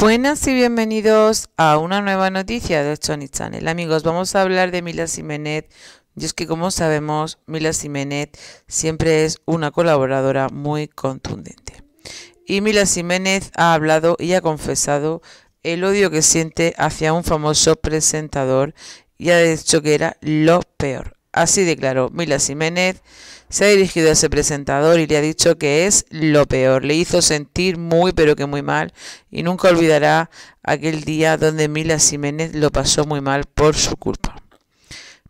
Buenas y bienvenidos a una nueva noticia de Sony Channel. Amigos, vamos a hablar de Mila Simenet. Y es que como sabemos, Mila Simenet siempre es una colaboradora muy contundente. Y Mila Simenet ha hablado y ha confesado el odio que siente hacia un famoso presentador y ha dicho que era lo peor. Así declaró Mila Jiménez. Se ha dirigido a ese presentador y le ha dicho que es lo peor. Le hizo sentir muy pero que muy mal y nunca olvidará aquel día donde Mila Jiménez lo pasó muy mal por su culpa.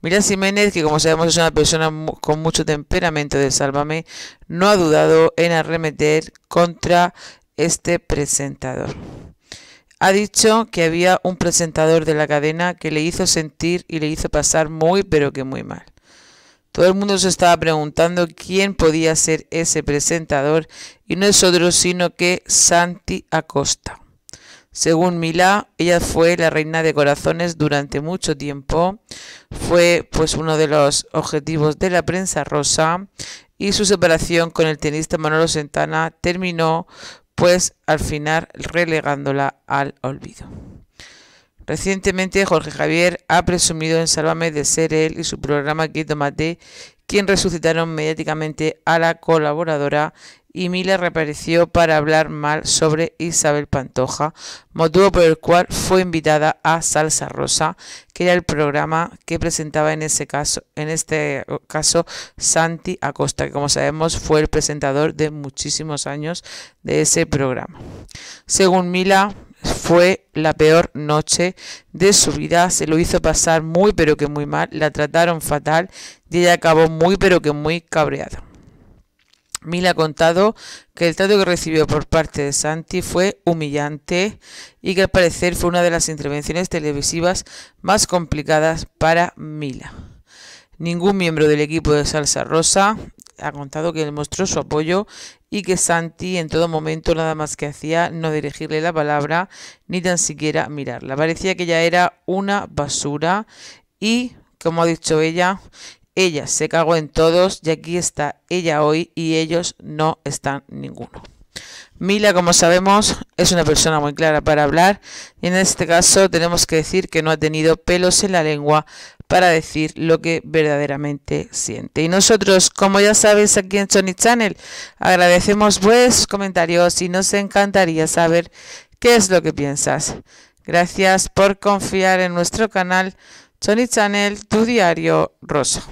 Mila Jiménez, que como sabemos es una persona con mucho temperamento de Sálvame, no ha dudado en arremeter contra este presentador. Ha dicho que había un presentador de la cadena que le hizo sentir y le hizo pasar muy pero que muy mal. Todo el mundo se estaba preguntando quién podía ser ese presentador y no es otro sino que Santi Acosta. Según Milá, ella fue la reina de corazones durante mucho tiempo. Fue pues uno de los objetivos de la prensa rosa y su separación con el tenista Manolo Sentana terminó pues al final relegándola al olvido. Recientemente Jorge Javier ha presumido en Sálvame de ser él y su programa Quito Mate quien resucitaron mediáticamente a la colaboradora y Mila reapareció para hablar mal sobre Isabel Pantoja, motivo por el cual fue invitada a Salsa Rosa, que era el programa que presentaba en ese caso, en este caso Santi Acosta, que como sabemos fue el presentador de muchísimos años de ese programa. Según Mila, fue la peor noche de su vida, se lo hizo pasar muy pero que muy mal, la trataron fatal y ella acabó muy pero que muy cabreada. Mila ha contado que el trato que recibió por parte de Santi fue humillante y que al parecer fue una de las intervenciones televisivas más complicadas para Mila. Ningún miembro del equipo de Salsa Rosa ha contado que le mostró su apoyo y que Santi en todo momento nada más que hacía no dirigirle la palabra ni tan siquiera mirarla. Parecía que ella era una basura y, como ha dicho ella, ella se cagó en todos y aquí está ella hoy y ellos no están ninguno. Mila, como sabemos, es una persona muy clara para hablar y en este caso tenemos que decir que no ha tenido pelos en la lengua para decir lo que verdaderamente siente. Y nosotros, como ya sabes, aquí en Sony Channel, agradecemos vuestros comentarios y nos encantaría saber qué es lo que piensas. Gracias por confiar en nuestro canal Sony Channel, tu diario rosa.